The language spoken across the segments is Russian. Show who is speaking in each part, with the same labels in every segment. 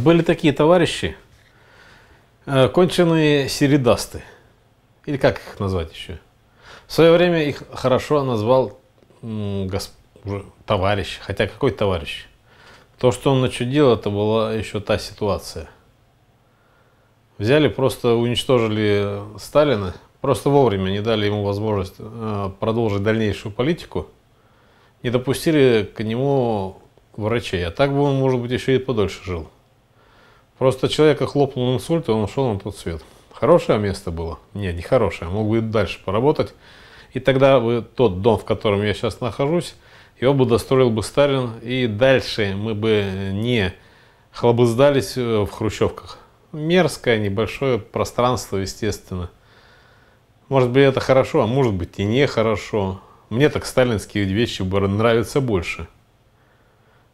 Speaker 1: Были такие товарищи, э, конченые середасты. Или как их назвать еще? В свое время их хорошо назвал госп... товарищ. Хотя какой товарищ? То, что он начудил, это была еще та ситуация. Взяли, просто уничтожили Сталина, просто вовремя не дали ему возможность э, продолжить дальнейшую политику, не допустили к нему врачей. А так бы он, может быть, еще и подольше жил. Просто человека хлопнул инсульт, и он ушел на тот свет. Хорошее место было? нет, не хорошее. Мог бы и дальше поработать. И тогда бы тот дом, в котором я сейчас нахожусь, его бы достроил бы Сталин, и дальше мы бы не хлобыздались э, в хрущевках. Мерзкое небольшое пространство, естественно. Может быть, это хорошо, а может быть и нехорошо. Мне так сталинские вещи нравятся больше.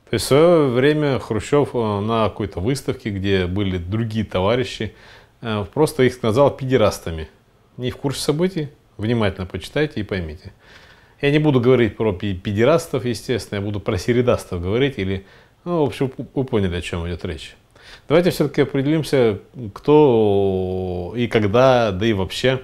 Speaker 1: То есть в свое время Хрущев э, на какой-то выставке, где были другие товарищи, э, просто их назвал педерастами. Не в курсе событий? Внимательно почитайте и поймите. Я не буду говорить про педерастов, естественно, я буду про середастов говорить, или, ну, в общем, вы поняли, о чем идет речь. Давайте все-таки определимся, кто и когда, да и вообще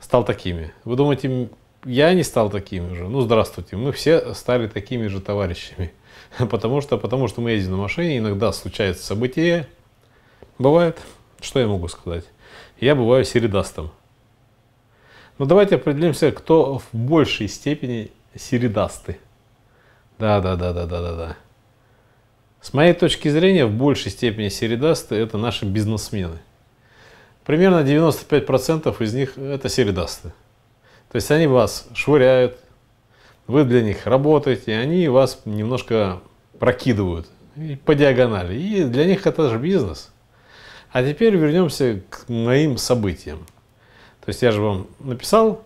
Speaker 1: стал такими. Вы думаете, я не стал такими же? Ну, здравствуйте, мы все стали такими же товарищами. Потому что, потому что мы ездим на машине, иногда случается событие. Бывает. Что я могу сказать? Я бываю середастом. Но ну, давайте определимся, кто в большей степени середасты. Да, да, да, да, да, да, да. С моей точки зрения, в большей степени середасты это наши бизнесмены. Примерно 95% из них это середасты. То есть они вас швыряют, вы для них работаете, они вас немножко прокидывают по диагонали. И для них это же бизнес. А теперь вернемся к моим событиям. То есть я же вам написал,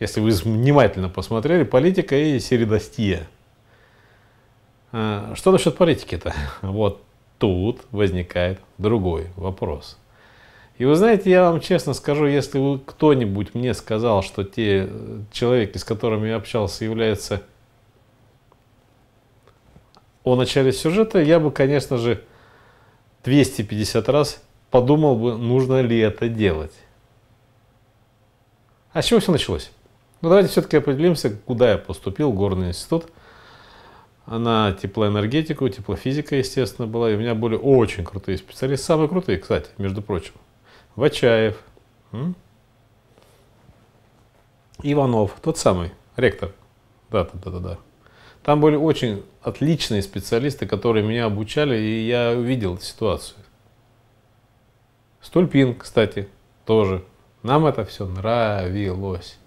Speaker 1: если вы внимательно посмотрели, политика и середостия. А, что насчет политики-то? Вот тут возникает другой вопрос. И вы знаете, я вам честно скажу, если вы кто-нибудь мне сказал, что те э, человеки, с которыми я общался, являются о начале сюжета, я бы, конечно же, 250 раз подумал бы, нужно ли это делать. А с чего все началось? Ну, давайте все-таки определимся, куда я поступил, горный институт. На теплоэнергетику, теплофизика, естественно, была. И у меня были очень крутые специалисты. Самые крутые, кстати, между прочим. Вачаев, м? Иванов, тот самый, ректор. Да, да, да, да, да. Там были очень отличные специалисты, которые меня обучали, и я увидел ситуацию. Стульпин, кстати, тоже. Нам это все нравилось.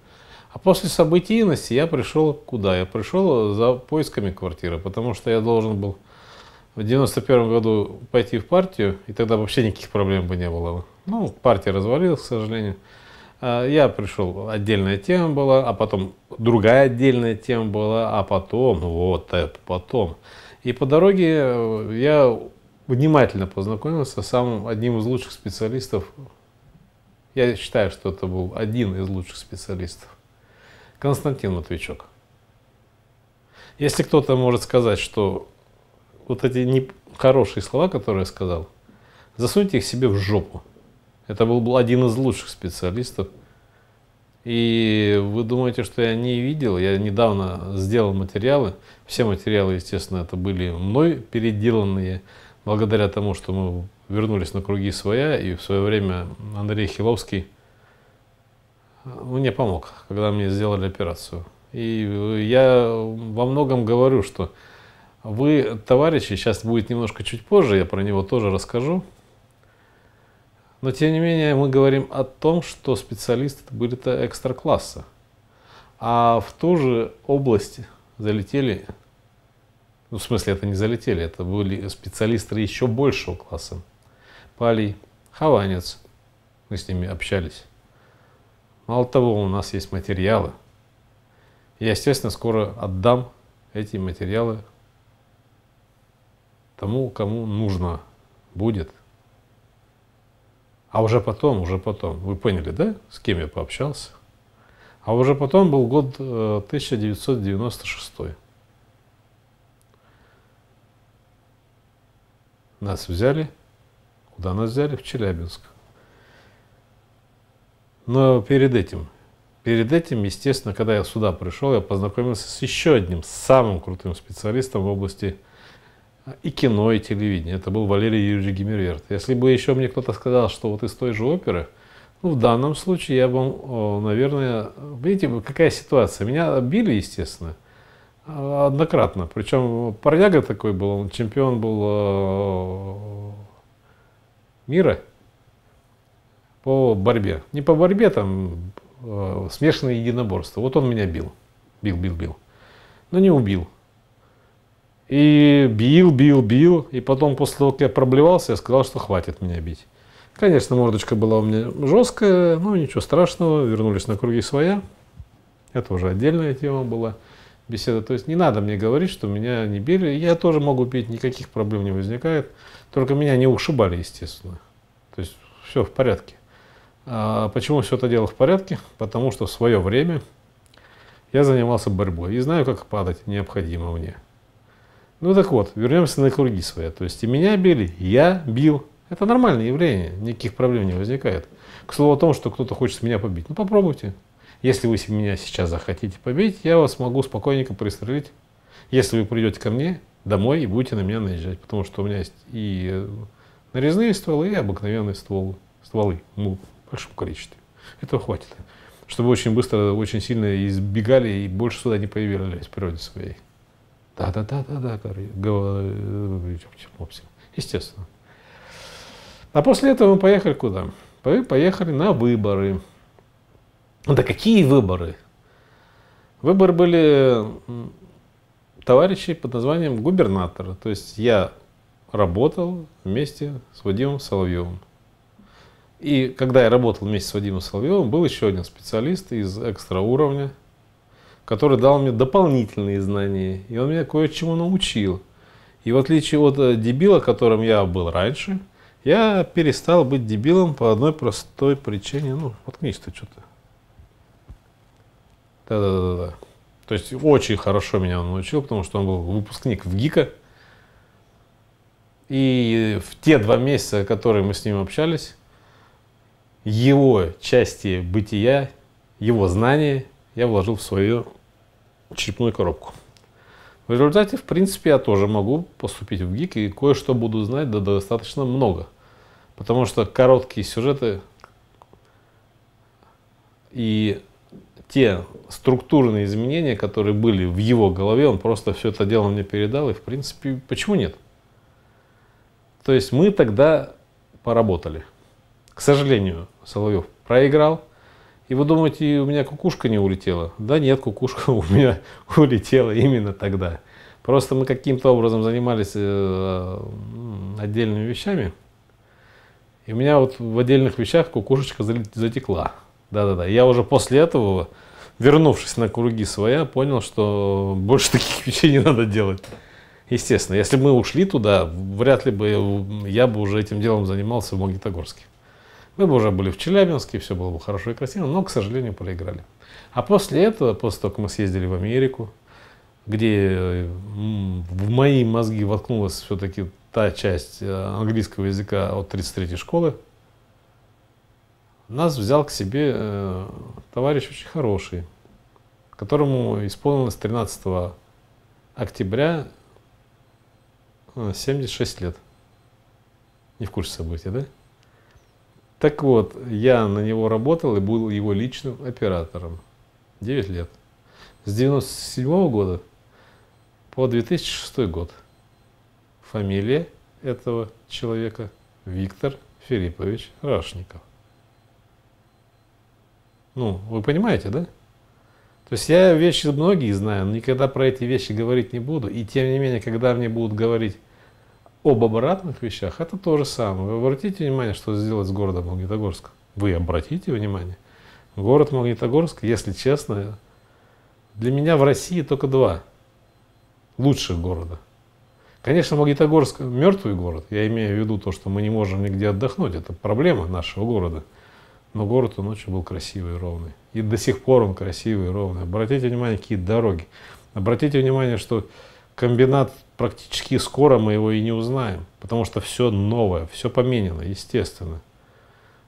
Speaker 1: А после событийности я пришел куда? Я пришел за поисками квартиры, потому что я должен был в 91 году пойти в партию, и тогда вообще никаких проблем бы не было. Ну, партия развалилась, к сожалению. А, я пришел, отдельная тема была, а потом другая отдельная тема была, а потом, вот это потом. И по дороге э, я внимательно познакомился с самым одним из лучших специалистов. Я считаю, что это был один из лучших специалистов. Константин Матвейчук. Если кто-то может сказать, что вот эти нехорошие слова, которые я сказал, засуньте их себе в жопу. Это был один из лучших специалистов. И вы думаете, что я не видел? Я недавно сделал материалы. Все материалы, естественно, это были мной переделанные, благодаря тому, что мы вернулись на круги своя, и в свое время Андрей Хиловский э, ну, мне помог, когда мне сделали операцию. И я во многом говорю, что вы, товарищи, сейчас будет немножко чуть позже, я про него тоже расскажу, но тем не менее мы говорим о том, что специалисты были-то экстра класса. А в ту же область залетели, ну в смысле это не залетели, это были специалисты еще большего класса. Палий, Хованец, мы с ними общались. Мало того, у нас есть материалы. Я, естественно, скоро отдам эти материалы тому, кому нужно будет – а уже потом, уже потом, вы поняли, да, с кем я пообщался? А уже потом был год 1996. Э, нас взяли. Куда нас взяли? В Челябинск. Но перед этим, перед этим, естественно, когда я сюда пришел, я познакомился с еще одним самым крутым специалистом в области и кино, и телевидение. Это был Валерий Юрьевич Гиммерверт. Если бы еще мне кто-то сказал, что вот из той же оперы, ну, в данном случае я бы, э, наверное, видите, какая ситуация. Меня били, естественно, э, однократно. Причем парняга такой был, он чемпион был э, мира по борьбе. Не по борьбе, там смешанное единоборство. Вот он меня бил. Бил, бил, бил. Но не убил. И бил, бил, бил. И потом, после того, как я проблевался, я сказал, что хватит меня бить. Конечно, мордочка была у меня жесткая, но ничего страшного. Вернулись на круги своя. Это уже отдельная тема была беседа. То есть не надо мне говорить, что меня не били. Я тоже могу пить, никаких проблем не возникает. Только меня не ушибали, естественно. То есть все в порядке. А почему все это дело в порядке? Потому что в свое время я занимался борьбой и знаю, как падать необходимо мне. Ну так вот, вернемся на круги свои. То есть и меня били, и я бил. Это нормальное явление, никаких проблем не возникает. К слову о том, что кто-то хочет меня побить. Ну попробуйте. Если вы меня сейчас захотите побить, я вас могу спокойненько пристрелить. Если вы придете ко мне домой и будете на меня наезжать, потому что у меня есть и нарезные стволы, и обыкновенные стволы. Стволы, ну, в большом количестве. Этого хватит. Чтобы очень быстро, очень сильно избегали и больше сюда не появлялись в природе своей. Да-да-да-да-да, в общем, естественно. А после этого мы поехали куда? Мы Поехали на выборы. Да какие выборы? Выборы были товарищей под названием губернатора. То есть я работал вместе с Вадимом Соловьевым. И когда я работал вместе с Вадимом Соловьевым, был еще один специалист из экстра уровня – который дал мне дополнительные знания, и он меня кое-чему научил. И в отличие от э, дебила, которым я был раньше, я перестал быть дебилом по одной простой причине. Ну, вот ты что-то. Да-да-да-да. То есть очень хорошо меня он научил, потому что он был выпускник в ГИКа. И в те два месяца, которые мы с ним общались, его части бытия, его знания я вложил в свое черепную коробку. В результате, в принципе, я тоже могу поступить в ГИК и кое-что буду знать, да достаточно много. Потому что короткие сюжеты и те структурные изменения, которые были в его голове, он просто все это дело мне передал, и в принципе, почему нет? То есть мы тогда поработали. К сожалению, Соловьев проиграл, и вы думаете, у меня кукушка не улетела? Да нет, кукушка у меня улетела именно тогда. Просто мы каким-то образом занимались э, отдельными вещами. И у меня вот в отдельных вещах кукушечка затекла. Да-да-да. Я уже после этого, вернувшись на круги своя, понял, что больше таких вещей не надо делать. Естественно, если бы мы ушли туда, вряд ли бы я бы уже этим делом занимался в Магнитогорске. Мы бы уже были в Челябинске, все было бы хорошо и красиво, но, к сожалению, проиграли. А после этого, после того, как мы съездили в Америку, где в мои мозги воткнулась все-таки та часть э, английского языка от 33-й школы, нас взял к себе э, товарищ очень хороший, которому исполнилось 13 октября 76 э, лет. Не в курсе событий, да? Так вот, я на него работал и был его личным оператором. 9 лет. С 97 года по 2006 год. Фамилия этого человека Виктор Филиппович Рашников. Ну, вы понимаете, да? То есть я вещи многие знаю, но никогда про эти вещи говорить не буду. И тем не менее, когда мне будут говорить об обратных вещах, это то же самое. Вы обратите внимание, что сделать с городом Магнитогорск. Вы обратите внимание. Город Магнитогорск, если честно, для меня в России только два лучших города. Конечно, Магнитогорск – мертвый город. Я имею в виду то, что мы не можем нигде отдохнуть. Это проблема нашего города. Но город он ночью был красивый и ровный. И до сих пор он красивый и ровный. Обратите внимание, какие дороги. Обратите внимание, что комбинат практически скоро мы его и не узнаем, потому что все новое, все поменено, естественно.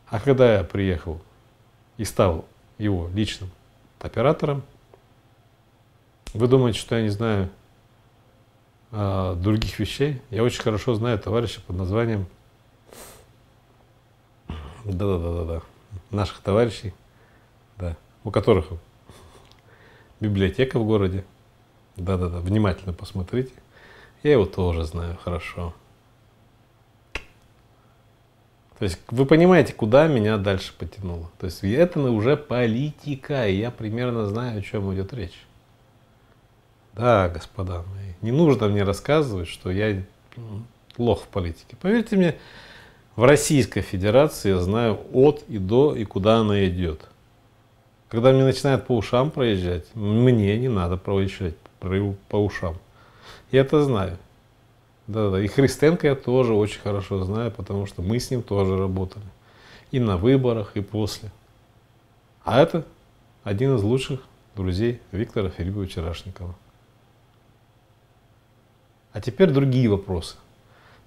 Speaker 1: А когда я приехал и стал его личным оператором, вы думаете, что я не знаю э, других вещей? Я очень хорошо знаю товарища под названием да-да-да-да-да. Наших товарищей, да, у которых библиотека в городе. Да-да-да, внимательно посмотрите. Я его тоже знаю хорошо. То есть вы понимаете, куда меня дальше потянуло. То есть это уже политика, и я примерно знаю, о чем идет речь. Да, господа мои, не нужно мне рассказывать, что я ну, лох в политике. Поверьте мне, в Российской Федерации я знаю от и до, и куда она идет. Когда мне начинают по ушам проезжать, мне не надо проезжать по ушам. Я это знаю. Да-да. И Христенко я тоже очень хорошо знаю, потому что мы с ним тоже работали. И на выборах, и после. А это один из лучших друзей Виктора Филипповича Рашникова. А теперь другие вопросы.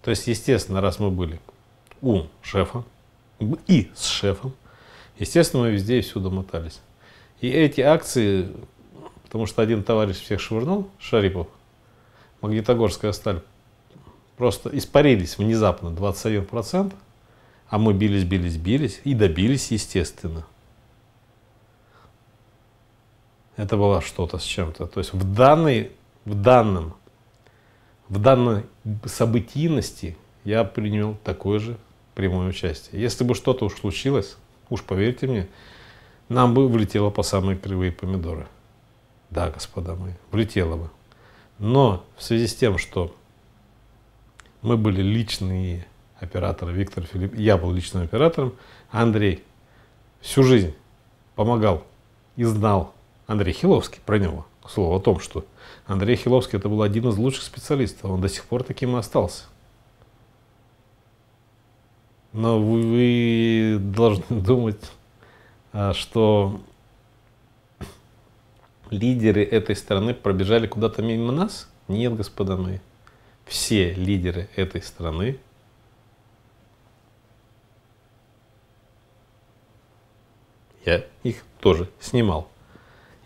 Speaker 1: То есть, естественно, раз мы были у шефа и с шефом, естественно, мы везде и всюду мотались. И эти акции, потому что один товарищ всех швырнул, Шарипов, Магнитогорская сталь просто испарились внезапно 21%, а мы бились, бились, бились и добились, естественно. Это было что-то с чем-то. То есть в данной, в данном, в данной событийности я принял такое же прямое участие. Если бы что-то уж случилось, уж поверьте мне, нам бы влетело по самые кривые помидоры. Да, господа мои, влетело бы. Но в связи с тем, что мы были личные операторы, Виктор Филипп, я был личным оператором, Андрей всю жизнь помогал и знал Андрей Хиловский про него. К слову о том, что Андрей Хиловский это был один из лучших специалистов, он до сих пор таким и остался. Но вы должны думать, а, что лидеры этой страны пробежали куда-то мимо нас? Нет, господа мои. Все лидеры этой страны я их тоже снимал,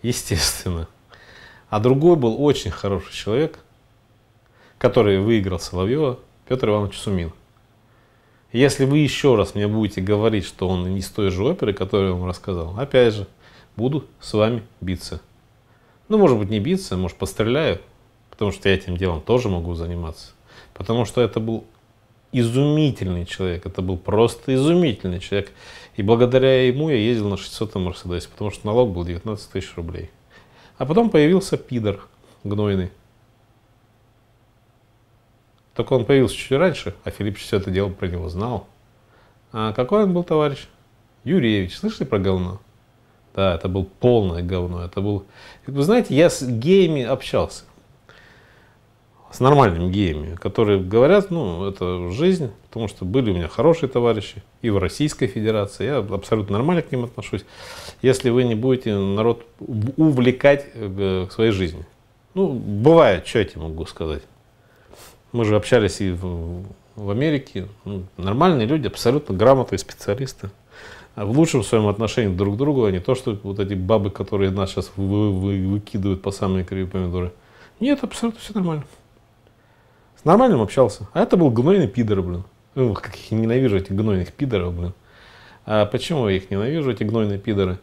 Speaker 1: естественно. А другой был очень хороший человек, который выиграл Соловьева, Петр Иванович Сумин. Если вы еще раз мне будете говорить, что он не из той же оперы, которую я вам рассказал, опять же, буду с вами биться. Ну, может быть, не биться, может, постреляю, потому что я этим делом тоже могу заниматься. Потому что это был изумительный человек, это был просто изумительный человек. И благодаря ему я ездил на 600-м Мерседесе, потому что налог был 19 тысяч рублей. А потом появился пидор гнойный. Только он появился чуть раньше, а Филипп все это дело про него знал. А какой он был товарищ? Юрьевич, слышали про говно? Да, это был полное говно. Это был... Вы знаете, я с геями общался. С нормальными геями, которые говорят, ну, это жизнь, потому что были у меня хорошие товарищи и в Российской Федерации. Я абсолютно нормально к ним отношусь. Если вы не будете народ увлекать э, к своей жизни. Ну, бывает, что я тебе могу сказать. Мы же общались и в, в Америке. Ну, нормальные люди, абсолютно грамотные специалисты. А в лучшем своем отношении друг к другу, а не то, что вот эти бабы, которые нас сейчас вы, вы, выкидывают по самые кривые помидоры. Нет, абсолютно все нормально. С нормальным общался. А это был гнойный пидор, блин. Ух, ну, как я ненавижу этих гнойных пидоров, блин. А почему я их ненавижу, эти гнойные пидоры?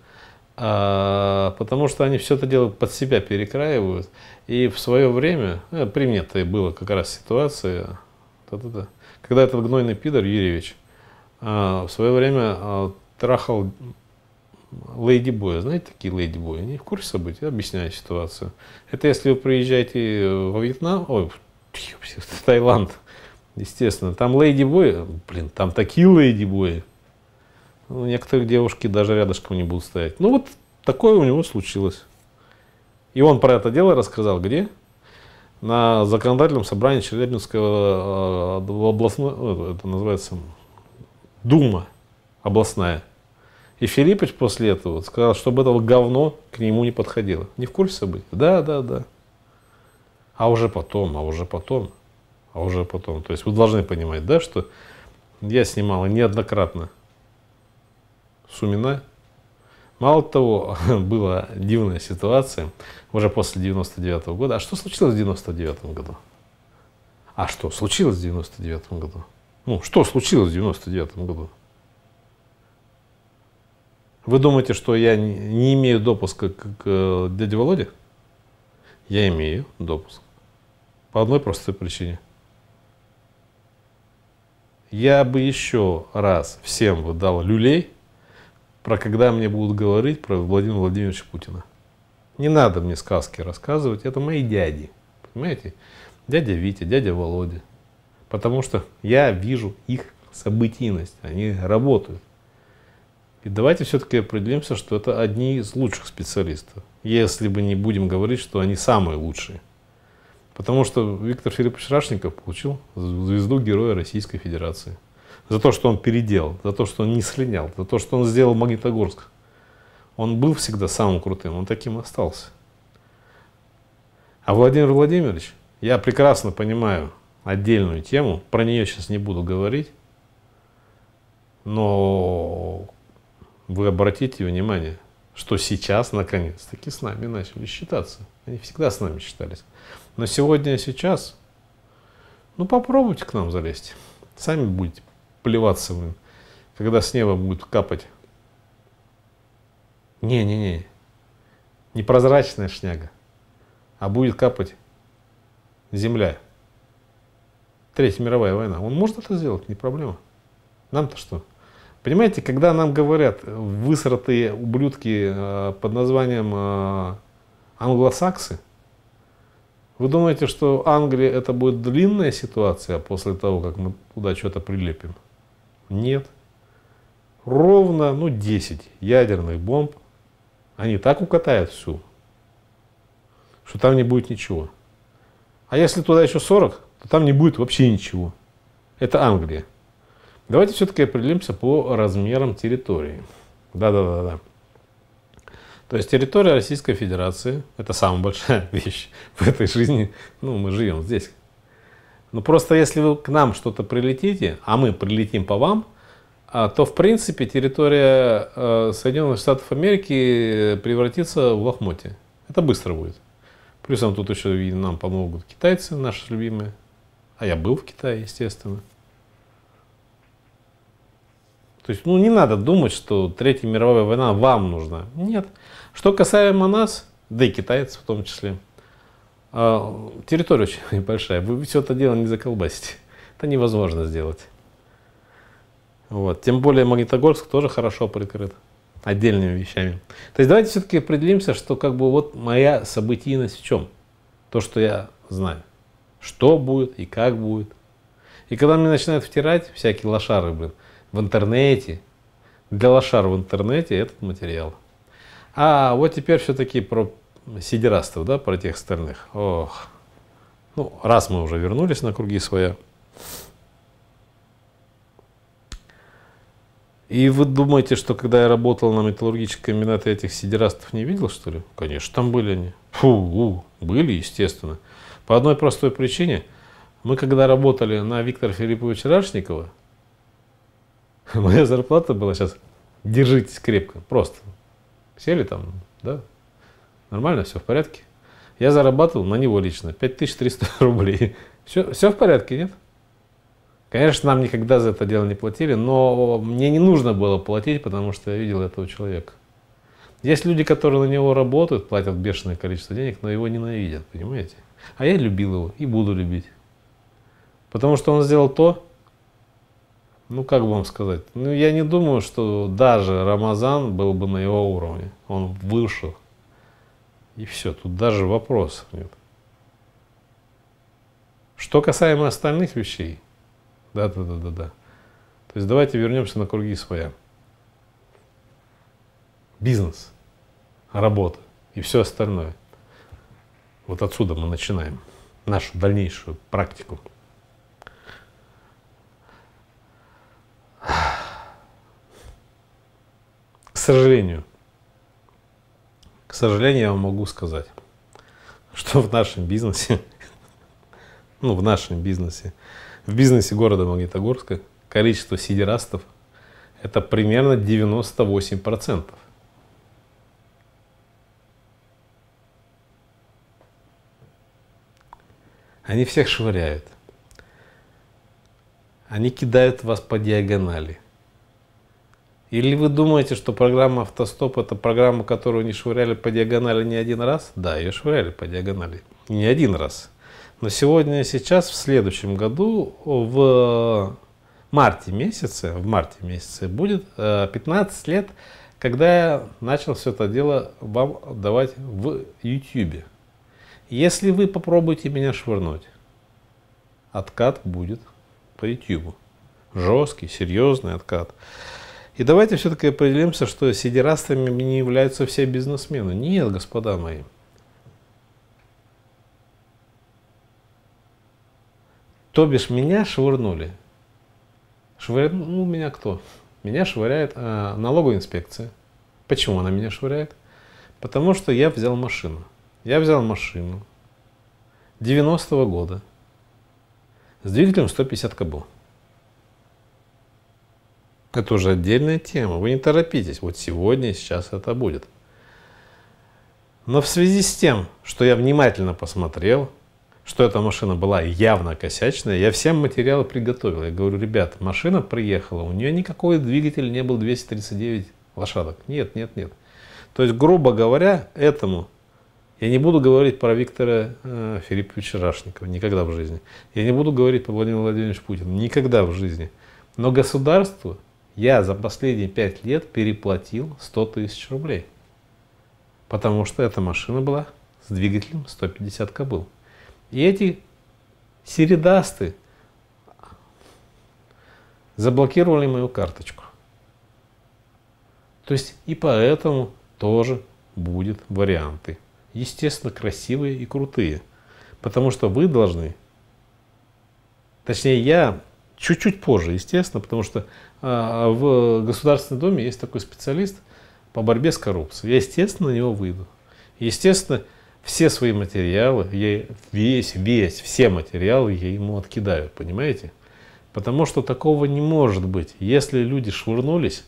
Speaker 1: А, потому что они все это дело под себя перекраивают. И в свое время, э, при мне-то была как раз ситуация, та -та -та, когда этот гнойный пидор Юрьевич, а, в свое время а, трахал лейдибоя. Знаете, такие лейдибои? Они в курсе событий, я объясняю ситуацию. Это если вы приезжаете во Вьетнам, ой, в Таиланд, естественно. Там лейдибои, блин, там такие лейдибои. Ну, некоторые девушки даже рядышком не будут стоять. Ну, вот такое у него случилось. И он про это дело рассказал где? На законодательном собрании Челябинского э, областного, э, это называется, Дума областная. И Филиппович после этого сказал, чтобы этого говно к нему не подходило. Не в курсе событий? Да, да, да. А уже потом, а уже потом, а уже потом. То есть вы должны понимать, да, что я снимал неоднократно Сумина. Мало того, была дивная ситуация уже после 99 -го года. А что случилось в 99 году? А что случилось в 99 году? Ну, что случилось в 99 году? Вы думаете, что я не имею допуска к, к э, дяде Володе? Я имею допуск. По одной простой причине. Я бы еще раз всем выдал люлей, про когда мне будут говорить про Владимира Владимировича Путина. Не надо мне сказки рассказывать, это мои дяди. Понимаете? Дядя Витя, дядя Володя. Потому что я вижу их событийность, они работают. И давайте все-таки определимся, что это одни из лучших специалистов, если бы не будем говорить, что они самые лучшие. Потому что Виктор Филиппович Рашников получил звезду Героя Российской Федерации. За то, что он переделал, за то, что он не слинял, за то, что он сделал Магнитогорск. Он был всегда самым крутым, он таким остался. А Владимир Владимирович, я прекрасно понимаю отдельную тему, про нее сейчас не буду говорить, но вы обратите внимание, что сейчас, наконец-таки, с нами начали считаться. Они всегда с нами считались. Но сегодня и сейчас, ну попробуйте к нам залезть. Сами будете плеваться, блин, когда с неба будет капать. Не-не-не, не прозрачная шняга, а будет капать земля. Третья мировая война. Он может это сделать, не проблема. Нам-то что? Понимаете, когда нам говорят э, высратые ублюдки э, под названием э, англосаксы, вы думаете, что Англия это будет длинная ситуация после того, как мы туда что-то прилепим? Нет. Ровно, ну, 10 ядерных бомб, они так укатают всю, что там не будет ничего. А если туда еще 40, то там не будет вообще ничего. Это Англия. Давайте все-таки определимся по размерам территории. Да-да-да-да. То есть территория Российской Федерации – это самая большая вещь в этой жизни. Ну, мы живем здесь. Но ну, просто если вы к нам что-то прилетите, а мы прилетим по вам, а, то, в принципе, территория э, Соединенных Штатов Америки э, превратится в лохмотье. Это быстро будет. Плюсом тут еще и нам помогут китайцы, наши любимые. А я был в Китае, естественно. То есть, ну, не надо думать, что Третья мировая война вам нужна. Нет. Что касаемо нас, да и китайцев в том числе, а, территория очень небольшая. Вы все это дело не заколбасите. Это невозможно сделать. Вот. Тем более Магнитогорск тоже хорошо прикрыт отдельными вещами. То есть давайте все-таки определимся, что как бы вот моя событийность в чем? То, что я знаю. Что будет и как будет. И когда мне начинают втирать всякие лошары, блин, в интернете, для лошар в интернете этот материал. А вот теперь все-таки про сидерастов, да, про тех остальных. Ох, ну, раз мы уже вернулись на круги своя. И вы думаете, что когда я работал на металлургическом комбинате, этих сидерастов не видел, что ли? Конечно, там были они. Фу, были, естественно. По одной простой причине. Мы когда работали на Виктора Филипповича Рашникова, Моя зарплата была сейчас, держитесь крепко, просто. Сели там, да, нормально, все в порядке. Я зарабатывал на него лично 5300 рублей. Все, все в порядке, нет? Конечно, нам никогда за это дело не платили, но мне не нужно было платить, потому что я видел этого человека. Есть люди, которые на него работают, платят бешеное количество денег, но его ненавидят, понимаете? А я любил его и буду любить. Потому что он сделал то, ну как вам сказать, ну я не думаю, что даже Рамазан был бы на его уровне. Он вышел. И все, тут даже вопросов нет. Что касаемо остальных вещей, да-да-да-да-да. То есть давайте вернемся на круги своя. Бизнес, работа и все остальное. Вот отсюда мы начинаем нашу дальнейшую практику. сожалению, к сожалению, я вам могу сказать, что в нашем бизнесе, ну, в нашем бизнесе, в бизнесе города Магнитогорска количество сидерастов это примерно 98%. Они всех швыряют. Они кидают вас по диагонали – или вы думаете, что программа «Автостоп» — это программа, которую не швыряли по диагонали не один раз? Да, ее швыряли по диагонали не один раз. Но сегодня сейчас, в следующем году, в марте месяце, в марте месяце будет 15 э, лет, когда я начал все это дело вам давать в YouTube. Если вы попробуете меня швырнуть, откат будет по YouTube. Жесткий, серьезный откат. И давайте все-таки определимся, что сидерастами не являются все бизнесмены. Нет, господа мои. То бишь меня швырнули. Швырнул меня кто? Меня швыряет э, налоговая инспекция. Почему она меня швыряет? Потому что я взял машину. Я взял машину 90-го года с двигателем 150 кабу. Это уже отдельная тема. Вы не торопитесь. Вот сегодня, сейчас это будет. Но в связи с тем, что я внимательно посмотрел, что эта машина была явно косячная, я всем материалы приготовил. Я говорю, ребят, машина приехала, у нее никакой двигатель не был 239 лошадок. Нет, нет, нет. То есть, грубо говоря, этому я не буду говорить про Виктора э, Филипповича Рашникова никогда в жизни. Я не буду говорить про Владимира Владимировича Путина никогда в жизни. Но государству я за последние 5 лет переплатил 100 тысяч рублей. Потому что эта машина была с двигателем 150 кобыл. И эти середасты заблокировали мою карточку. То есть и поэтому тоже будут варианты. Естественно, красивые и крутые. Потому что вы должны, точнее я Чуть-чуть позже, естественно, потому что а, в Государственной Думе есть такой специалист по борьбе с коррупцией. Я, естественно, на него выйду. Естественно, все свои материалы, я весь, весь, все материалы я ему откидаю, понимаете? Потому что такого не может быть. Если люди швырнулись,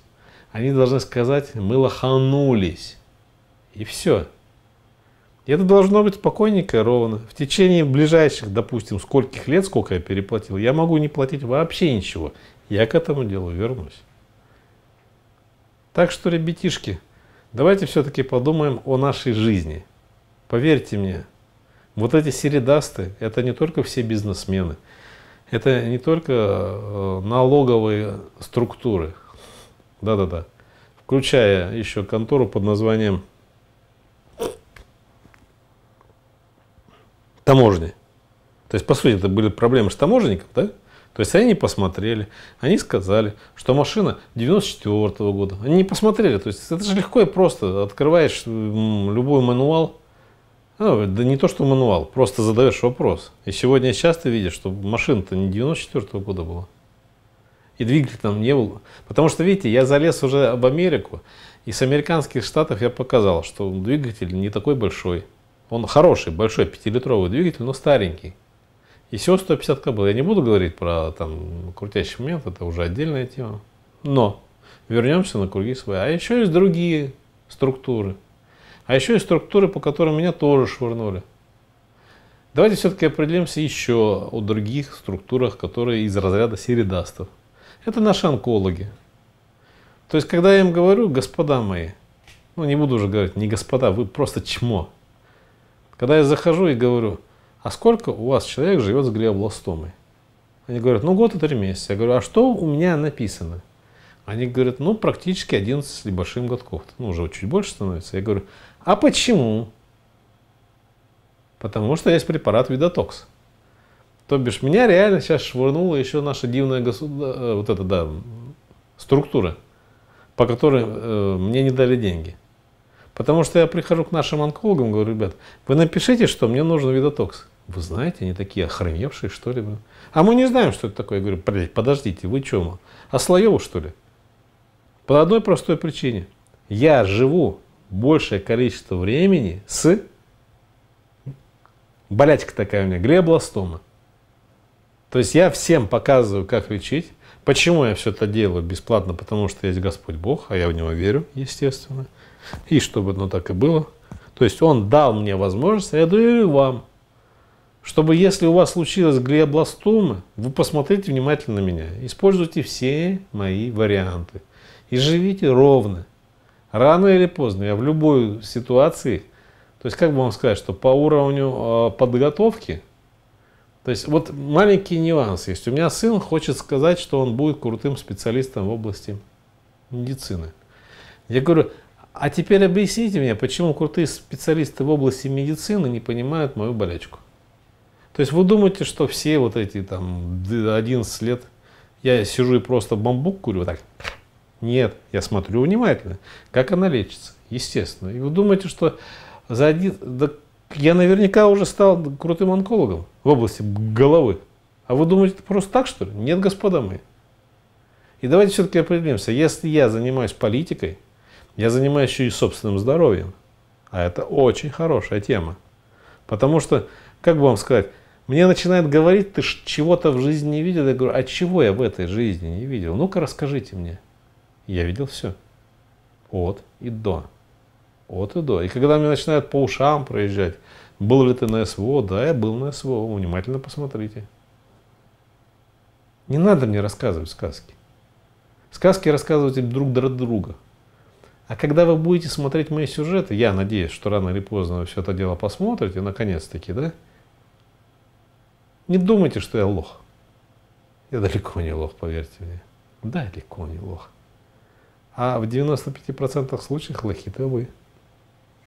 Speaker 1: они должны сказать, мы лоханулись. И все это должно быть спокойненько ровно. В течение ближайших, допустим, скольких лет, сколько я переплатил, я могу не платить вообще ничего. Я к этому делу вернусь. Так что, ребятишки, давайте все-таки подумаем о нашей жизни. Поверьте мне, вот эти середасты, это не только все бизнесмены, это не только э, налоговые структуры, да-да-да, включая еще контору под названием таможни. То есть, по сути, это были проблемы с таможенником, да? То есть они посмотрели, они сказали, что машина 94 -го года. Они не посмотрели. То есть это же легко и просто. Открываешь любой мануал, ну, да не то, что мануал, просто задаешь вопрос. И сегодня сейчас ты видишь, что машина-то не 94 -го года была. И двигатель там не был. Потому что, видите, я залез уже об Америку, и с американских штатов я показал, что двигатель не такой большой. Он хороший, большой, 5-литровый двигатель, но старенький. И всего 150 кобыл. Я не буду говорить про там, крутящий момент, это уже отдельная тема. Но вернемся на круги своя. А еще есть другие структуры. А еще есть структуры, по которым меня тоже швырнули. Давайте все-таки определимся еще о других структурах, которые из разряда середастов. Это наши онкологи. То есть, когда я им говорю, господа мои, ну не буду уже говорить, не господа, вы просто чмо. Когда я захожу и говорю, а сколько у вас человек живет с глиобластомой? Они говорят, ну год и три месяца. Я говорю, а что у меня написано? Они говорят, ну практически 11 с небольшим годков. Ну уже чуть больше становится. Я говорю, а почему? Потому что есть препарат Видотокс. То бишь, меня реально сейчас швырнула еще наша дивная государ... Э, вот эта, да, структура, по которой э, мне не дали деньги. Потому что я прихожу к нашим онкологам, говорю, ребят, вы напишите, что мне нужен видотокс. Вы знаете, они такие охреневшие, что ли. А мы не знаем, что это такое. Я говорю, блядь, подождите, вы чему? А Слоеву, что ли? По одной простой причине. Я живу большее количество времени с... Болячка такая у меня, глиобластома. То есть я всем показываю, как лечить. Почему я все это делаю бесплатно? Потому что есть Господь Бог, а я в Него верю, естественно и чтобы оно так и было. То есть он дал мне возможность, я даю и вам. Чтобы если у вас случилась глиобластома, вы посмотрите внимательно на меня. Используйте все мои варианты. И живите ровно. Рано или поздно, я в любой ситуации, то есть как бы вам сказать, что по уровню э, подготовки, то есть вот маленький нюанс есть. У меня сын хочет сказать, что он будет крутым специалистом в области медицины. Я говорю, а теперь объясните мне, почему крутые специалисты в области медицины не понимают мою болячку? То есть вы думаете, что все вот эти там 11 лет я сижу и просто бамбук курю вот так? Нет, я смотрю внимательно, как она лечится, естественно. И вы думаете, что за один... Да я наверняка уже стал крутым онкологом в области головы. А вы думаете, это просто так, что ли? Нет, господа мои. И давайте все-таки определимся. Если я занимаюсь политикой, я занимаюсь еще и собственным здоровьем. А это очень хорошая тема. Потому что, как бы вам сказать, мне начинает говорить, ты чего-то в жизни не видел. Я говорю, а чего я в этой жизни не видел? Ну-ка расскажите мне. Я видел все. От и до. От и до. И когда мне начинают по ушам проезжать, был ли ты на СВО? Да, я был на СВО. Внимательно посмотрите. Не надо мне рассказывать сказки. Сказки рассказывайте друг для друга. А когда вы будете смотреть мои сюжеты, я надеюсь, что рано или поздно вы все это дело посмотрите, наконец-таки, да? Не думайте, что я лох. Я далеко не лох, поверьте мне. Далеко не лох. А в 95% случаев лохи-то вы.